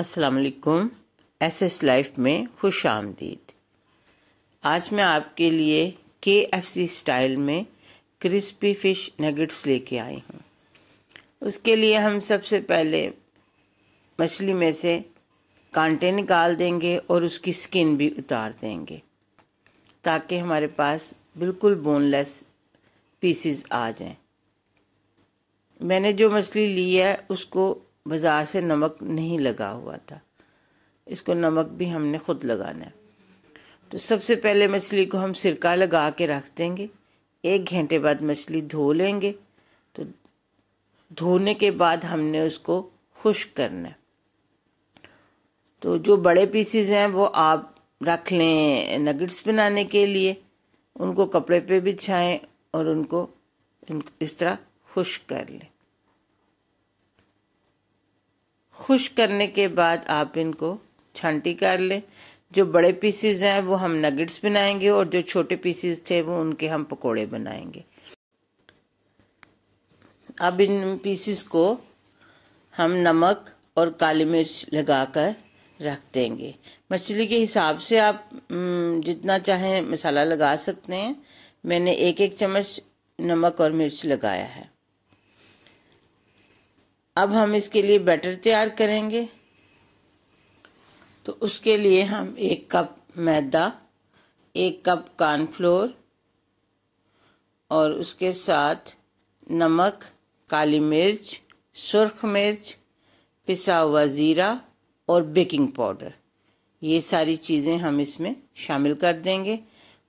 असलकुम S S life में खुश आमदीद आज मैं आपके लिए के एफ सी स्टाइल में क्रिस्पी फिश नगेट्स लेके आई हूँ उसके लिए हम सबसे पहले मछली में से कांटे निकाल देंगे और उसकी स्किन भी उतार देंगे ताकि हमारे पास बिल्कुल बोनलेस पीसीज आ जाएं मैंने जो मछली ली है उसको बाज़ार से नमक नहीं लगा हुआ था इसको नमक भी हमने खुद लगाना है तो सबसे पहले मछली को हम सिरका लगा के रख देंगे एक घंटे बाद मछली धो लेंगे तो धोने के बाद हमने उसको खुश्क करना है तो जो बड़े पीसीज हैं वो आप रख लें नगेट्स बनाने के लिए उनको कपड़े पे छाएं और उनको इस तरह खुश कर लें खुश करने के बाद आप इनको छांटी कर लें जो बड़े पीसेस हैं वो हम नगेट्स बनाएंगे और जो छोटे पीसेस थे वो उनके हम पकोड़े बनाएंगे अब इन पीसीस को हम नमक और काली मिर्च लगाकर रख देंगे मछली के हिसाब से आप जितना चाहें मसाला लगा सकते हैं मैंने एक एक चम्मच नमक और मिर्च लगाया है अब हम इसके लिए बैटर तैयार करेंगे तो उसके लिए हम एक कप मैदा एक कप कॉर्नफ्लोर और उसके साथ नमक काली मिर्च सुरख मिर्च पिसा हुआ ज़ीरा और बेकिंग पाउडर ये सारी चीज़ें हम इसमें शामिल कर देंगे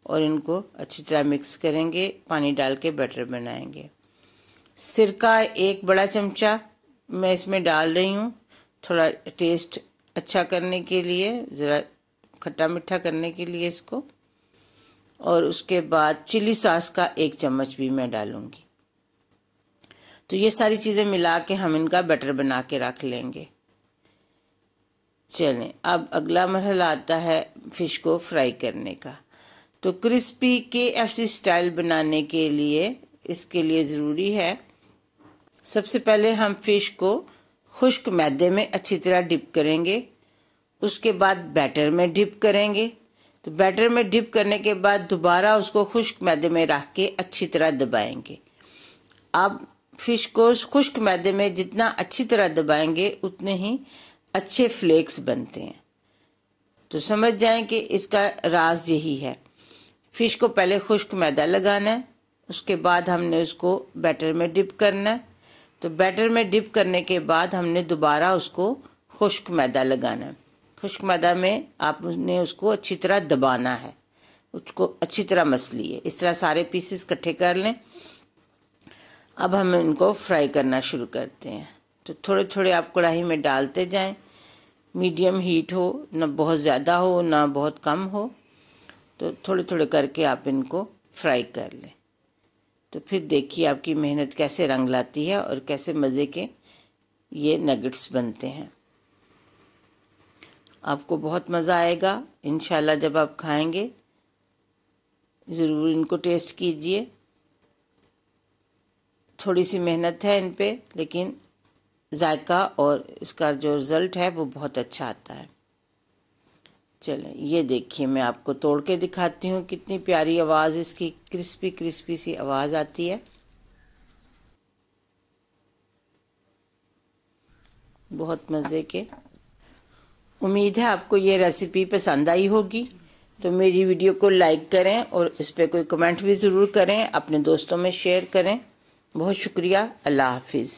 और इनको अच्छी तरह मिक्स करेंगे पानी डाल के बैटर बनाएंगे सिरका एक बड़ा चमचा मैं इसमें डाल रही हूँ थोड़ा टेस्ट अच्छा करने के लिए ज़रा खट्टा मीठा करने के लिए इसको और उसके बाद चिली सॉस का एक चम्मच भी मैं डालूँगी तो ये सारी चीज़ें मिला के हम इनका बैटर बना के रख लेंगे चलें अब अगला मरहला आता है फ़िश को फ्राई करने का तो क्रिस्पी के एफ स्टाइल बनाने के लिए इसके लिए ज़रूरी है सबसे पहले हम फिश को खुश्क मैदे में अच्छी तरह डिप करेंगे उसके बाद बैटर में डिप करेंगे तो बैटर में डिप करने के बाद दोबारा उसको खुश्क मैदे में रख के अच्छी तरह दबाएंगे आप फिश को खुश्क मैदे में जितना अच्छी तरह दबाएंगे उतने ही अच्छे फ्लेक्स बनते हैं तो समझ जाएं कि इसका राज यही है फिश को पहले खुश्क मैदा लगाना है उसके बाद हमने उसको बैटर में डिप करना है तो बैटर में डिप करने के बाद हमने दोबारा उसको खुश्क मैदा लगाना है खुश्क मैदा में आपने उसको अच्छी तरह दबाना है उसको अच्छी तरह मस लिए इस तरह सारे पीसेस इकट्ठे कर लें अब हम इनको फ्राई करना शुरू करते हैं तो थोड़े थोड़े आप कढ़ाई में डालते जाएं मीडियम हीट हो ना बहुत ज़्यादा हो ना बहुत कम हो तो थोड़े थोड़े करके आप इनको फ्राई कर लें तो फिर देखिए आपकी मेहनत कैसे रंग लाती है और कैसे मज़े के ये नगेट्स बनते हैं आपको बहुत मज़ा आएगा इन जब आप खाएंगे ज़रूर इनको टेस्ट कीजिए थोड़ी सी मेहनत है इन पर लेकिन जायका और इसका जो रिज़ल्ट है वो बहुत अच्छा आता है चले ये देखिए मैं आपको तोड़ के दिखाती हूँ कितनी प्यारी आवाज़ इसकी क्रिस्पी क्रिस्पी सी आवाज़ आती है बहुत मज़े के उम्मीद है आपको ये रेसिपी पसंद आई होगी तो मेरी वीडियो को लाइक करें और इस पर कोई कमेंट भी ज़रूर करें अपने दोस्तों में शेयर करें बहुत शुक्रिया अल्लाह हाफिज़